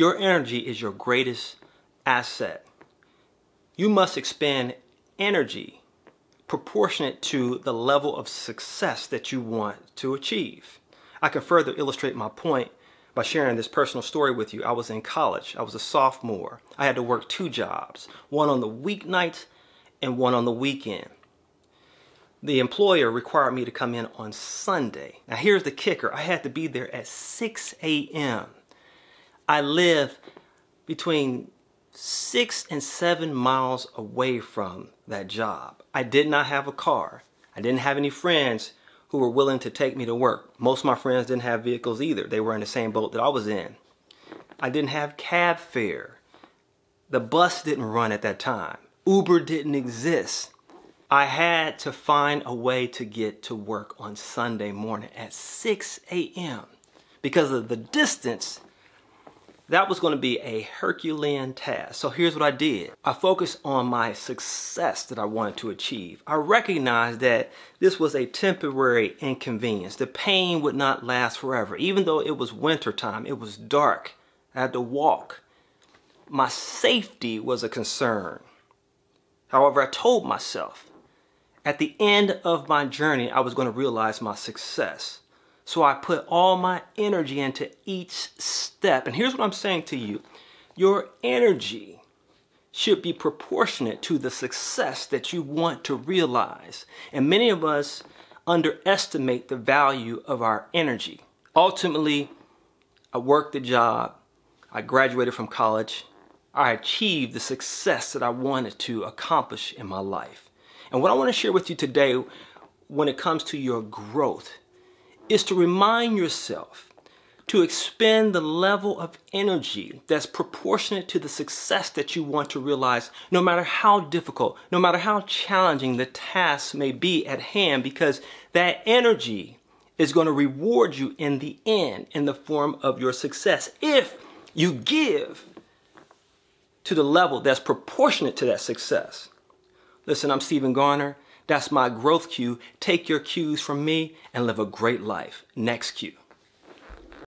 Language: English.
Your energy is your greatest asset. You must expend energy proportionate to the level of success that you want to achieve. I can further illustrate my point by sharing this personal story with you. I was in college, I was a sophomore. I had to work two jobs, one on the weeknights and one on the weekend. The employer required me to come in on Sunday. Now, here's the kicker I had to be there at 6 a.m. I live between six and seven miles away from that job. I did not have a car. I didn't have any friends who were willing to take me to work. Most of my friends didn't have vehicles either. They were in the same boat that I was in. I didn't have cab fare. The bus didn't run at that time. Uber didn't exist. I had to find a way to get to work on Sunday morning at 6 a.m. Because of the distance, that was gonna be a Herculean task. So here's what I did. I focused on my success that I wanted to achieve. I recognized that this was a temporary inconvenience. The pain would not last forever. Even though it was winter time, it was dark. I had to walk. My safety was a concern. However, I told myself at the end of my journey, I was going to realize my success. So I put all my energy into each step. And here's what I'm saying to you your energy should be proportionate to the success that you want to realize. And many of us underestimate the value of our energy. Ultimately, I worked a job, I graduated from college, I achieved the success that I wanted to accomplish in my life. And what I want to share with you today when it comes to your growth is to remind yourself to expend the level of energy that's proportionate to the success that you want to realize, no matter how difficult, no matter how challenging the task may be at hand, because that energy is going to reward you in the end in the form of your success if you give to the level that's proportionate to that success. Listen, I'm Stephen Garner. That's my growth cue. Take your cues from me and live a great life. Next cue.